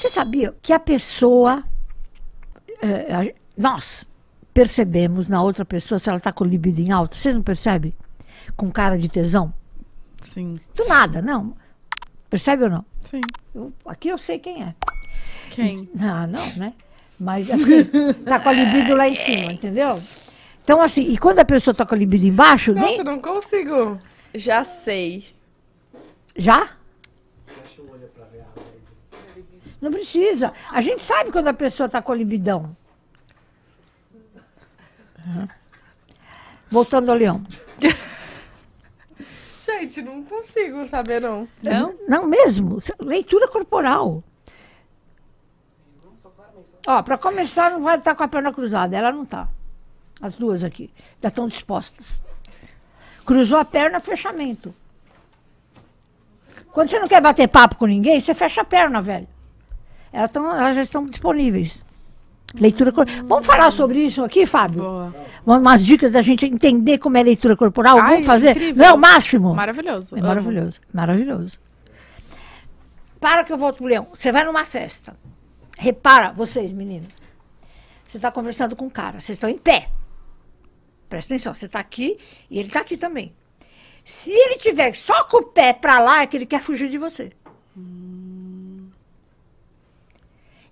Você sabia que a pessoa. É, a, nós percebemos na outra pessoa se ela está com libido em alta. Vocês não percebem? Com cara de tesão? Sim. Do nada, não. Percebe ou não? Sim. Eu, aqui eu sei quem é. Quem? Ah, não, né? Mas assim, tá com a libido lá em cima, entendeu? Então, assim, e quando a pessoa tá com a libido embaixo. Nossa, nem... não consigo. Já sei. Já? Não precisa. A gente sabe quando a pessoa está com libidão. Uhum. Voltando ao leão. Gente, não consigo saber, não. Não? Não mesmo. É leitura corporal. Ó, para começar, não vai estar tá com a perna cruzada. Ela não está. As duas aqui. Já estão dispostas. Cruzou a perna, fechamento. Quando você não quer bater papo com ninguém, você fecha a perna, velho. Elas, tão, elas já estão disponíveis. Leitura corporal. Vamos falar hum. sobre isso aqui, Fábio? Boa. Umas dicas da gente entender como é leitura corporal. Ai, Vamos fazer. Incrível. Não é o máximo? Maravilhoso. É maravilhoso. Amo. Maravilhoso. Para que eu volto pro Leão. Você vai numa festa. Repara, vocês, meninas. Você está conversando com um cara. Vocês estão em pé. Presta atenção. Você está aqui e ele está aqui também. Se ele tiver só com o pé para lá, é que ele quer fugir de você. Hum.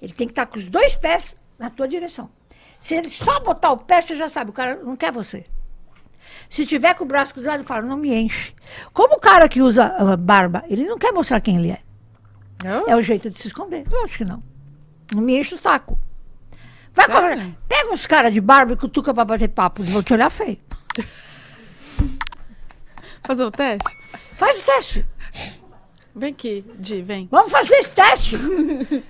Ele tem que estar tá com os dois pés na tua direção. Se ele só botar o pé, você já sabe, o cara não quer você. Se tiver com o braço cruzado, ele fala, não me enche. Como o cara que usa barba, ele não quer mostrar quem ele é. Não? É o jeito de se esconder. acho que não. Não me enche o saco. Vai conversar. Pega uns caras de barba e cutuca pra bater papo. Vão te olhar feio. Fazer o teste? Faz o teste. Vem aqui, Di, vem. Vamos fazer esse teste.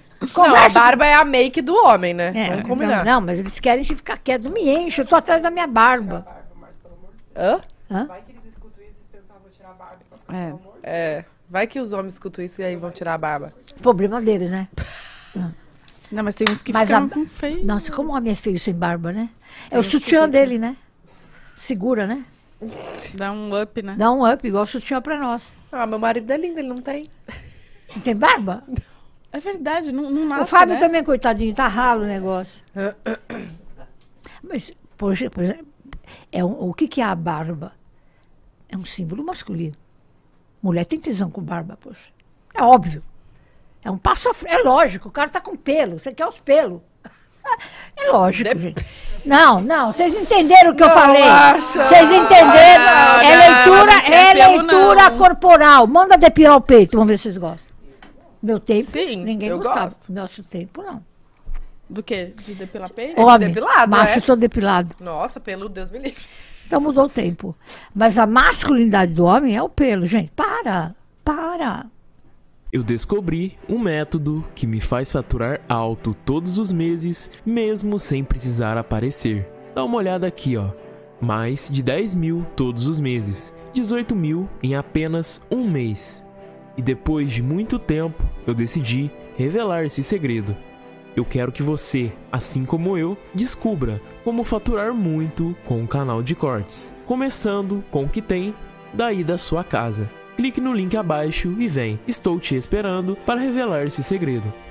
Conversa. Não, a barba é a make do homem, né? É, Vamos combinar. Não, não, mas eles querem se ficar quieto. me enche, eu tô atrás da minha barba. Hã? Hã? Vai que eles escutam isso e pensam, ah, vou tirar a barba. É. é. Vai que os homens escutam isso e aí vão tirar a barba. Problema deles, né? não, mas tem uns que mas ficam a... feio. Nossa, como o homem é feio sem barba, né? É tem o sutiã dele, né? Segura, né? Dá um up, né? Dá um up, igual o sutiã pra nós. Ah, meu marido é lindo, ele não tem. Não tem barba? Não. É verdade, não, não nasce, O Fábio né? também, coitadinho, tá ralo o negócio. Mas, poxa, por exemplo, é um, o que, que é a barba? É um símbolo masculino. Mulher tem tesão com barba, poxa. É óbvio. É um passo a frente. É lógico, o cara tá com pelo, você quer os pelos. É lógico, Dep gente. Não, não, vocês entenderam o que não, eu falei. Vocês entenderam. Não, é leitura, é leitura corporal. Manda depilar o peito, vamos ver se vocês gostam. Meu tempo, Sim, ninguém eu gostava. Gosto. Nosso tempo, não. Do quê? De depilar peito? Homem, de depilado, macho é? todo depilado. Nossa, pelo Deus me livre. Então mudou o tempo. Mas a masculinidade do homem é o pelo, gente. Para, para. Eu descobri um método que me faz faturar alto todos os meses, mesmo sem precisar aparecer. Dá uma olhada aqui, ó. Mais de 10 mil todos os meses, 18 mil em apenas um mês. E depois de muito tempo, eu decidi revelar esse segredo. Eu quero que você, assim como eu, descubra como faturar muito com o canal de cortes, começando com o que tem daí da sua casa. Clique no link abaixo e vem. Estou te esperando para revelar esse segredo.